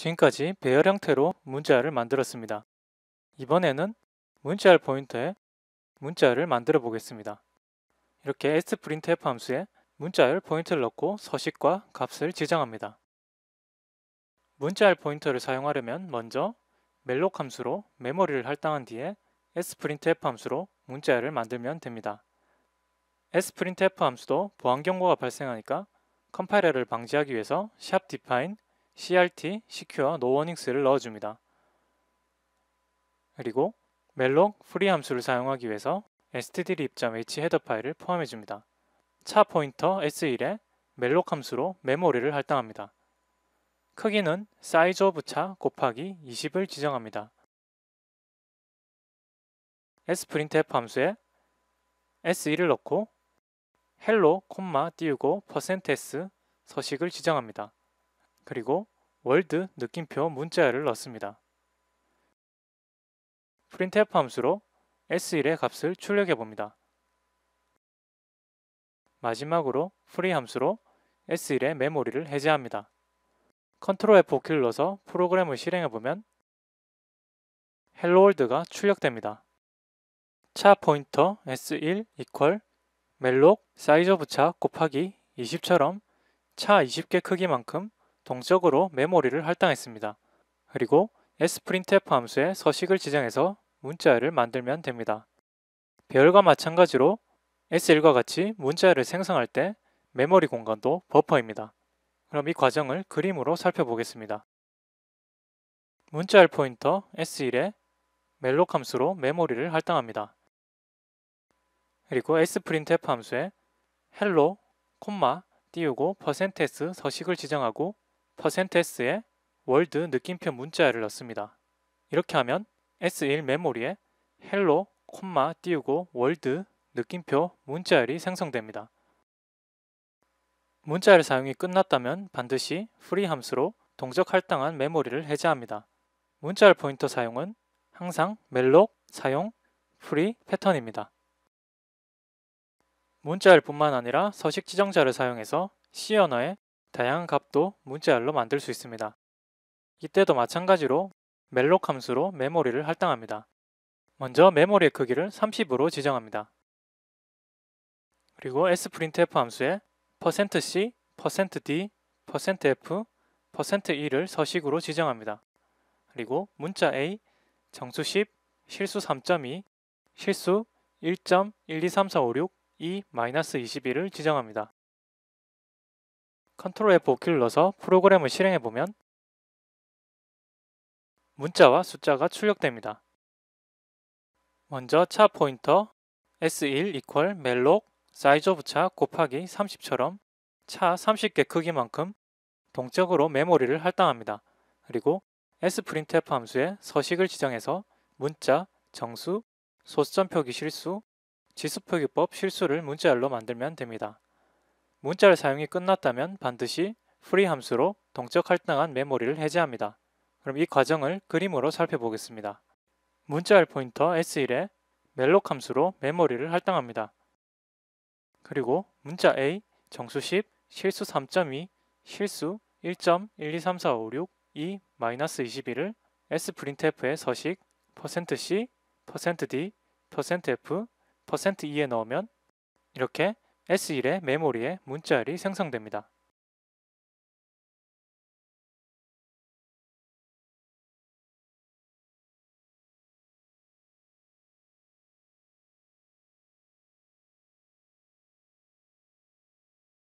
지금까지 배열 형태로 문자를 만들었습니다. 이번에는 문자열 포인트에 문자열을 만들어 보겠습니다. 이렇게 stprintf 함수에 문자열 포인트를 넣고 서식과 값을 지정합니다. 문자열 포인트를 사용하려면 먼저 malloc 함수로 메모리를 할당한 뒤에 sprintf 함수로 문자열을 만들면 됩니다. sprintf 함수도 보안 경고가 발생하니까 컴파일러를 방지하기 위해서 sharp define CRT, Secure, 노 n 닝스를 넣어줍니다. 그리고 멜록 e e 함수를 사용하기 위해서 std.h 헤더 파일을 포함해줍니다. 차 포인터 S1에 멜록 함수로 메모리를 할당합니다. 크기는 사이즈 오브 차 곱하기 20을 지정합니다. sprintf 함수에 s1을 넣고 hello, 콤마 띄우고 %s 서식을 지정합니다. 그리고 월드 느낌표 문자열을 넣습니다. printf 함수로 s1의 값을 출력해 봅니다. 마지막으로 free 함수로 s1의 메모리를 해제합니다. Ctrl F5키를 넣어서 프로그램을 실행해 보면 헬로 월드가 출력됩니다. 차 포인터 s1 이퀄 멜록 사이즈 부차 곱하기 20처럼 차 20개 크기만큼 동적으로 메모리를 할당했습니다. 그리고 sprintf 함수에 서식을 지정해서 문자열을 만들면 됩니다. 배열과 마찬가지로 S1과 같이 문자열을 생성할 때 메모리 공간도 버퍼입니다. 그럼 이 과정을 그림으로 살펴보겠습니다. 문자열 포인터 S1에 멜록 함수로 메모리를 할당합니다. 그리고 sprintf 함수에 hello, 콤마 띄우고 %s 서식을 지정하고 %s에 월드 느낌표 문자를 넣습니다. 이렇게 하면 S1 메모리에 헬로 콤마 띄우고 월드 느낌표 문자열이 생성됩니다. 문자열 사용이 끝났다면 반드시 free 함수로 동적 할당한 메모리를 해제합니다. 문자열 포인터 사용은 항상 멜록 사용 free 패턴입니다. 문자열뿐만 아니라 서식 지정자를 사용해서 C 언어의 다양한 값도 문자열로 만들 수 있습니다. 이때도 마찬가지로 멜록 함수로 메모리를 할당합니다. 먼저 메모리의 크기를 30으로 지정합니다. 그리고 sprintf 함수에 %c, %d, %f, %e를 서식으로 지정합니다. 그리고 문자 a, 정수 10, 실수 3.2, 실수 1.123456, e-21을 지정합니다. Ctrl F5키를 넣어서 프로그램을 실행해보면 문자와 숫자가 출력됩니다. 먼저 차 포인터 S1 equal m a l l 멜록 사이즈 오브 차 곱하기 30처럼 차 30개 크기만큼 동적으로 메모리를 할당합니다. 그리고 sprintf 함수에 서식을 지정해서 문자, 정수, 소수점 표기 실수, 지수 표기법 실수를 문자열로 만들면 됩니다. 문자를 사용이 끝났다면 반드시 free 함수로 동적 할당한 메모리를 해제합니다. 그럼 이 과정을 그림으로 살펴보겠습니다. 문자열 포인터 S1에 malloc 함수로 메모리를 할당합니다. 그리고 문자 A 정수 10 실수 3.2 실수 1.123456 2 21을 sprintf의 서식 %c, %d, %f, %e에 넣으면 이렇게 S1의 메모리에 문자열이 생성됩니다.